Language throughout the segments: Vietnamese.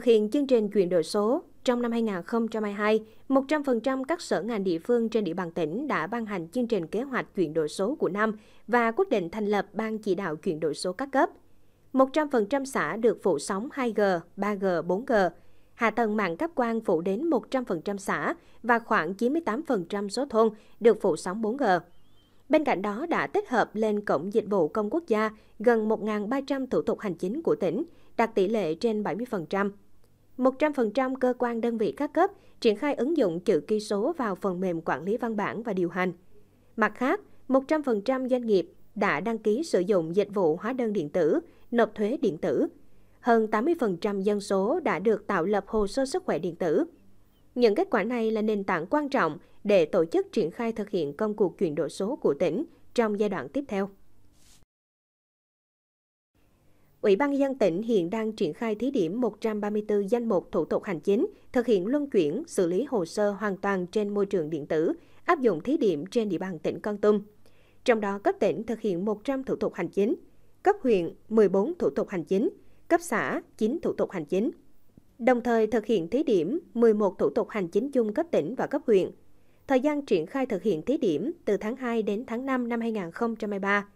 Thực hiện chương trình chuyển đổi số, trong năm 2022, 100% các sở ngành địa phương trên địa bàn tỉnh đã ban hành chương trình kế hoạch chuyển đổi số của năm và quyết định thành lập Ban chỉ đạo chuyển đổi số các cấp. 100% xã được phủ sóng 2G, 3G, 4G. Hạ tầng mạng cấp quan phủ đến 100% xã và khoảng 98% số thôn được phủ sóng 4G. Bên cạnh đó đã tích hợp lên Cổng Dịch vụ Công Quốc gia gần 1.300 thủ tục hành chính của tỉnh, đạt tỷ lệ trên 70%. 100% cơ quan đơn vị các cấp triển khai ứng dụng chữ ký số vào phần mềm quản lý văn bản và điều hành. Mặt khác, 100% doanh nghiệp đã đăng ký sử dụng dịch vụ hóa đơn điện tử, nộp thuế điện tử. Hơn 80% dân số đã được tạo lập hồ sơ sức khỏe điện tử. Những kết quả này là nền tảng quan trọng để tổ chức triển khai thực hiện công cuộc chuyển đổi số của tỉnh trong giai đoạn tiếp theo. Ủy ban dân tỉnh hiện đang triển khai thí điểm 134 danh mục thủ tục hành chính, thực hiện luân chuyển, xử lý hồ sơ hoàn toàn trên môi trường điện tử, áp dụng thí điểm trên địa bàn tỉnh Con Tum. Trong đó cấp tỉnh thực hiện 100 thủ tục hành chính, cấp huyện 14 thủ tục hành chính, cấp xã 9 thủ tục hành chính. Đồng thời thực hiện thí điểm 11 thủ tục hành chính chung cấp tỉnh và cấp huyện. Thời gian triển khai thực hiện thí điểm từ tháng 2 đến tháng 5 năm 2023.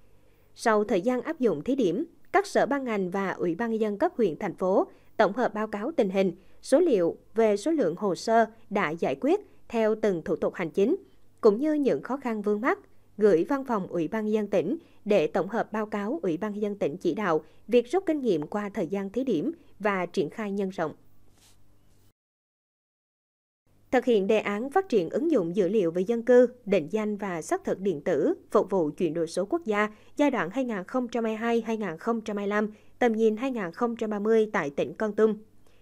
Sau thời gian áp dụng thí điểm, các sở ban ngành và Ủy ban nhân dân cấp huyện thành phố tổng hợp báo cáo tình hình, số liệu về số lượng hồ sơ đã giải quyết theo từng thủ tục hành chính, cũng như những khó khăn vướng mắt gửi văn phòng Ủy ban dân tỉnh để tổng hợp báo cáo Ủy ban dân tỉnh chỉ đạo việc rút kinh nghiệm qua thời gian thí điểm và triển khai nhân rộng thực hiện đề án phát triển ứng dụng dữ liệu về dân cư, định danh và xác thực điện tử, phục vụ chuyển đổi số quốc gia giai đoạn 2022-2025, tầm nhìn 2030 tại tỉnh Con Tum.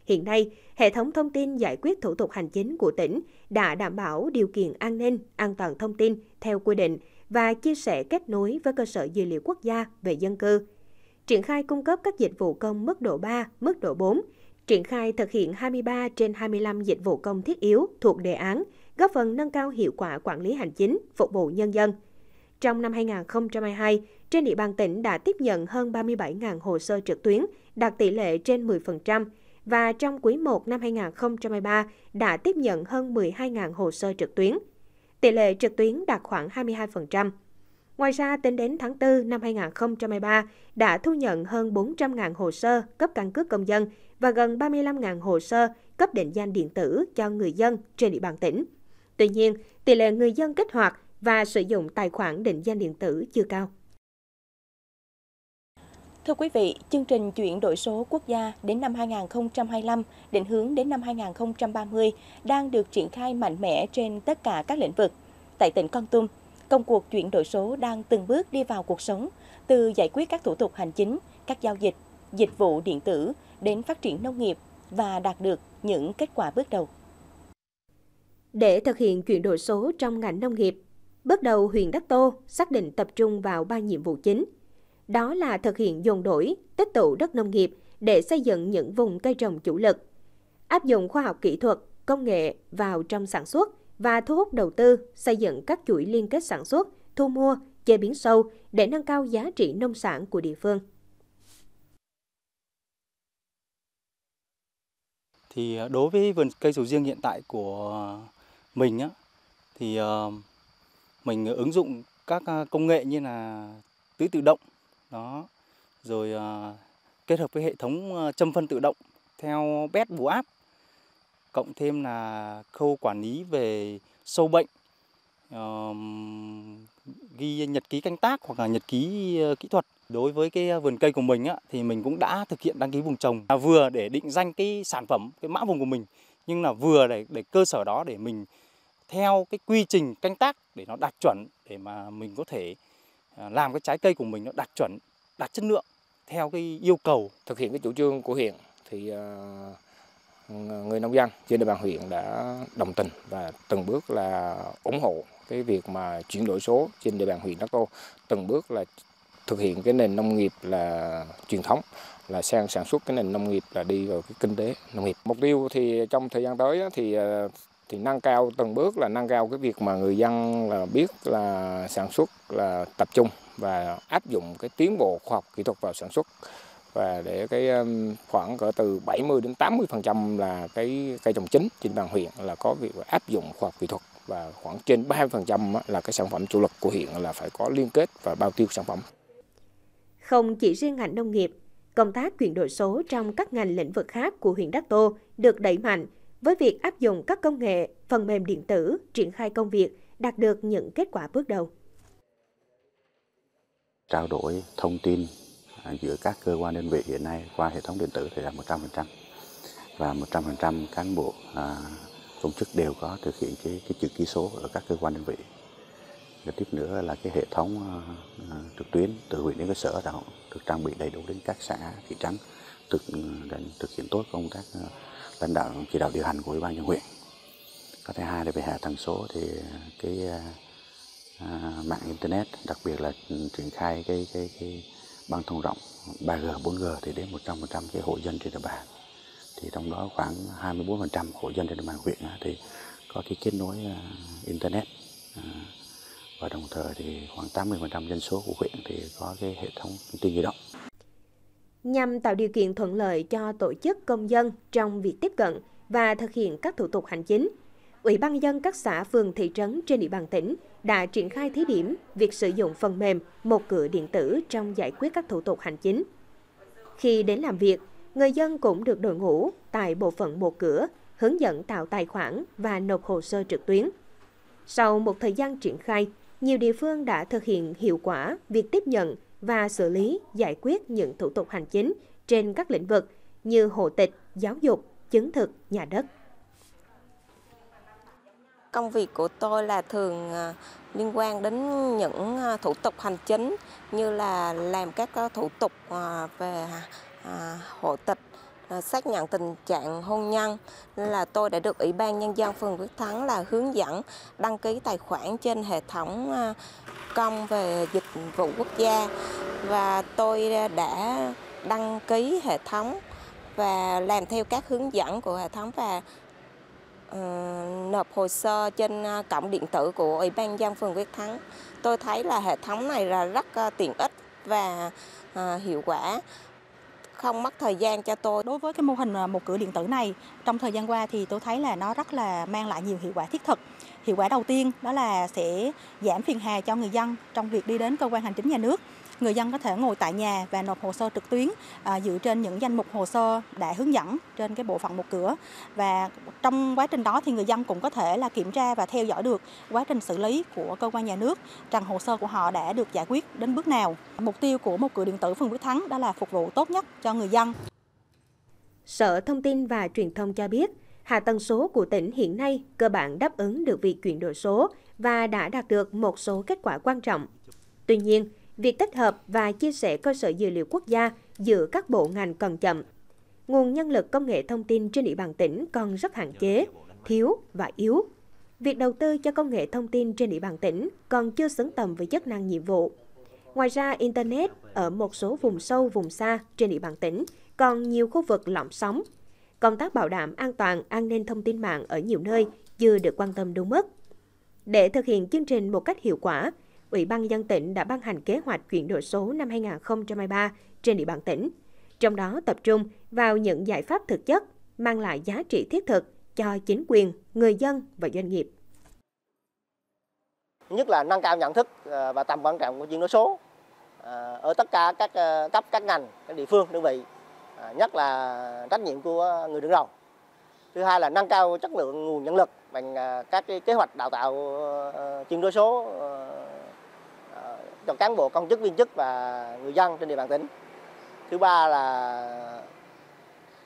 Hiện nay, hệ thống thông tin giải quyết thủ tục hành chính của tỉnh đã đảm bảo điều kiện an ninh, an toàn thông tin theo quy định và chia sẻ kết nối với cơ sở dữ liệu quốc gia về dân cư. Triển khai cung cấp các dịch vụ công mức độ 3, mức độ 4 triển khai thực hiện 23 trên 25 dịch vụ công thiết yếu thuộc đề án, góp phần nâng cao hiệu quả quản lý hành chính, phục vụ nhân dân. Trong năm 2022, trên địa bàn tỉnh đã tiếp nhận hơn 37.000 hồ sơ trực tuyến, đạt tỷ lệ trên 10%, và trong quý 1 năm 2023 đã tiếp nhận hơn 12.000 hồ sơ trực tuyến. Tỷ lệ trực tuyến đạt khoảng 22%. Ngoài ra, tính đến tháng 4 năm 2023, đã thu nhận hơn 400.000 hồ sơ cấp căn cước công dân và gần 35.000 hồ sơ cấp định danh điện tử cho người dân trên địa bàn tỉnh. Tuy nhiên, tỷ lệ người dân kích hoạt và sử dụng tài khoản định danh điện tử chưa cao. Thưa quý vị, chương trình chuyển đổi số quốc gia đến năm 2025, định hướng đến năm 2030 đang được triển khai mạnh mẽ trên tất cả các lĩnh vực. Tại tỉnh Con Tum, công cuộc chuyển đổi số đang từng bước đi vào cuộc sống, từ giải quyết các thủ tục hành chính, các giao dịch, dịch vụ điện tử đến phát triển nông nghiệp và đạt được những kết quả bước đầu. Để thực hiện chuyển đổi số trong ngành nông nghiệp, bước đầu huyện Đắc Tô xác định tập trung vào ba nhiệm vụ chính. Đó là thực hiện dồn đổi, tích tụ đất nông nghiệp để xây dựng những vùng cây trồng chủ lực, áp dụng khoa học kỹ thuật, công nghệ vào trong sản xuất – và thu hút đầu tư xây dựng các chuỗi liên kết sản xuất, thu mua, chế biến sâu để nâng cao giá trị nông sản của địa phương. Thì ờ, đối với vườn cây sầu riêng hiện tại của mình á, thì ờ, mình ứng dụng các ờ, công nghệ như là tưới tự động đó rồi kết hợp với hệ thống châm phân tự động theo bét bù áp cộng thêm là khâu quản lý về sâu bệnh ghi nhật ký canh tác hoặc là nhật ký ờ, kỹ thuật đối với cái ờ, vườn cây của mình thì mình cũng đã thực hiện đăng ký vùng trồng vừa để định danh cái sản phẩm cái mã vùng của mình nhưng là vừa để để cơ sở đó để mình theo cái quy trình canh tác để nó đạt chuẩn để mà mình có thể ờ, làm cái trái cây của mình nó đạt chuẩn đạt chất lượng theo cái yêu cầu thực hiện cái chủ trương của huyện thì uh, người nông dân trên địa bàn huyện đã đồng tình và từng bước là ủng hộ cái việc mà chuyển đổi số trên địa bàn huyện Đắc Tô từng bước là thực hiện cái nền nông nghiệp là truyền thống là sang sản xuất cái nền nông nghiệp là đi vào cái kinh tế nông nghiệp mục tiêu thì trong thời gian tới thì ờ, thì nâng cao từng bước là nâng cao cái việc mà người dân là biết là sản xuất là tập trung và áp dụng cái tiến bộ khoa học kỹ thuật vào sản xuất và để cái um, khoảng cỡ từ 70 đến 80 phần trăm là cái cây trồng chính trên bàn huyện là có việc áp dụng khoa học kỹ thuật và khoảng trên 30 phần trăm là cái sản phẩm chủ lực của huyện là phải có liên kết và bao tiêu sản phẩm. Không chỉ riêng ngành nông nghiệp, công tác chuyển đổi số trong các ngành lĩnh vực khác của huyện Đắc Tô được đẩy mạnh với việc áp dụng các công nghệ, phần mềm điện tử, triển khai công việc, đạt được những kết quả bước đầu. Trao đổi thông tin À, giữa các cơ quan đơn vị hiện nay qua hệ thống điện tử thì là 100% và 100% cán bộ à, công chức đều có thực hiện cái, cái chữ ký số ở các cơ quan đơn vị và tiếp nữa là cái hệ thống à, trực tuyến từ huyện đến cơ sở là được trang bị đầy đủ đến các xã thị trấn thực ừ, thực hiện tốt công tác lãnh đạo chỉ đạo điều hành của ủy ban nhân huyện cái thứ hai là về hạ tầng số thì cái à, mạng internet đặc biệt là ừ, triển khai cái cái cái băng thông rộng 3G, 4G thì đến 100% cái hộ dân trên địa bàn. Thì trong đó khoảng 24% hộ dân trên địa bàn huyện thì có cái kết nối à, internet à, và đồng thời thì khoảng 80% dân số của huyện thì có cái hệ thống thông tin di động. Nhằm tạo điều kiện thuận lợi cho tổ chức công dân trong việc tiếp cận và thực hiện các thủ tục hành chính, Ủy ban dân các xã phường thị trấn trên địa bàn tỉnh đã triển khai thí điểm việc sử dụng phần mềm một cửa điện tử trong giải quyết các thủ tục hành chính. Khi đến làm việc, người dân cũng được đội ngũ tại bộ phận một cửa hướng dẫn tạo tài khoản và nộp hồ sơ trực tuyến. Sau một thời gian triển khai, nhiều địa phương đã thực hiện hiệu quả việc tiếp nhận và xử lý giải quyết những thủ tục hành chính trên các lĩnh vực như hộ tịch, giáo dục, chứng thực, nhà đất. Công việc của tôi là thường à, liên quan đến những à, thủ tục hành chính như là làm các à, thủ tục về hộ tịch, xác nhận tình trạng hôn nhân nên là tôi đã được Ủy ban Nhân dân phường Quyết Thắng là hướng dẫn đăng ký tài khoản trên hệ thống công về dịch vụ quốc gia và tôi đã đăng ký hệ thống và làm theo các hướng dẫn của hệ thống và Ờ, nộp hồ sơ trên à, cổng điện tử của Ủy ban dân phường Quyết Thắng. Tôi thấy là hệ thống này là rất à, tiện ích và à, hiệu quả không mất thời gian cho tôi. Đối với cái mô hình một cửa điện tử này, trong thời gian qua thì tôi thấy là nó rất là mang lại nhiều hiệu quả thiết thực. Hiệu quả đầu tiên đó là sẽ giảm phiền hà cho người dân trong việc đi đến cơ quan hành chính nhà nước người dân có thể ngồi tại nhà và nộp hồ sơ trực tuyến à, dựa trên những danh mục hồ sơ đã hướng dẫn trên cái bộ phận một cửa và trong quá trình đó thì người dân cũng có thể là kiểm tra và theo dõi được quá trình xử lý của cơ quan nhà nước rằng hồ sơ của họ đã được giải quyết đến bước nào. Mục tiêu của một cửa điện tử phường Quyết Thắng đó là phục vụ tốt nhất cho người dân. Sở Thông tin và Truyền thông cho biết, hạ tầng số của tỉnh hiện nay cơ bản đáp ứng được việc chuyển đổi số và đã đạt được một số kết quả quan trọng. Tuy nhiên, việc tích hợp và chia sẻ cơ sở dữ liệu quốc gia giữa các bộ ngành còn chậm. Nguồn nhân lực công nghệ thông tin trên địa bàn tỉnh còn rất hạn chế, thiếu và yếu. Việc đầu tư cho công nghệ thông tin trên địa bàn tỉnh còn chưa xứng tầm với chức năng nhiệm vụ. Ngoài ra, Internet ở một số vùng sâu, vùng xa trên địa bàn tỉnh còn nhiều khu vực lỏng sóng. Công tác bảo đảm an toàn, an ninh thông tin mạng ở nhiều nơi chưa được quan tâm đúng mức. Để thực hiện chương trình một cách hiệu quả, Ủy ban dân tỉnh đã ban hành kế hoạch chuyển đổi số năm 2023 trên địa bàn tỉnh. Trong đó tập trung vào những giải pháp thực chất mang lại giá trị thiết thực cho chính quyền, người dân và doanh nghiệp. Nhất là nâng cao nhận thức ờ, và tầm quan trọng của chuyển đổi số ờ, ở tất cả các ờ, cấp các ngành, các địa phương, đơn vị, nhất là trách nhiệm của người đứng đầu. Thứ hai là nâng cao chất lượng nguồn nhân lực bằng các kế hoạch đào tạo chuyển đổi số cho cán bộ công chức viên chức và người dân trên địa bàn tỉnh. Thứ ba là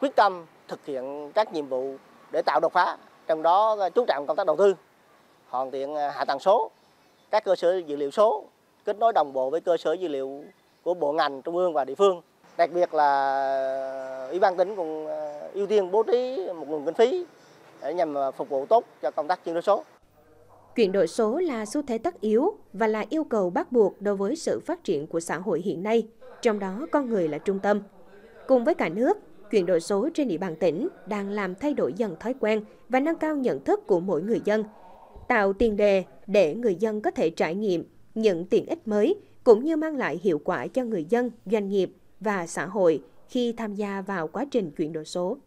quyết tâm thực hiện các nhiệm vụ để tạo đột phá, trong đó chú trọng công tác đầu tư, hoàn thiện à, hạ tầng số, các cơ sở dữ liệu số, kết nối đồng bộ với cơ sở dữ liệu của bộ ngành trung ương và địa phương. Đặc biệt là Ủy ban tỉnh cũng à, ưu tiên bố trí một nguồn kinh phí để nhằm à, phục vụ tốt cho công tác chuyển đổi số. Chuyển đổi số là xu thế tất yếu và là yêu cầu bắt buộc đối với sự phát triển của xã hội hiện nay, trong đó con người là trung tâm. Cùng với cả nước, chuyển đổi số trên địa bàn tỉnh đang làm thay đổi dần thói quen và nâng cao nhận thức của mỗi người dân, tạo tiền đề để người dân có thể trải nghiệm những tiện ích mới cũng như mang lại hiệu quả cho người dân, doanh nghiệp và xã hội khi tham gia vào quá trình chuyển đổi số.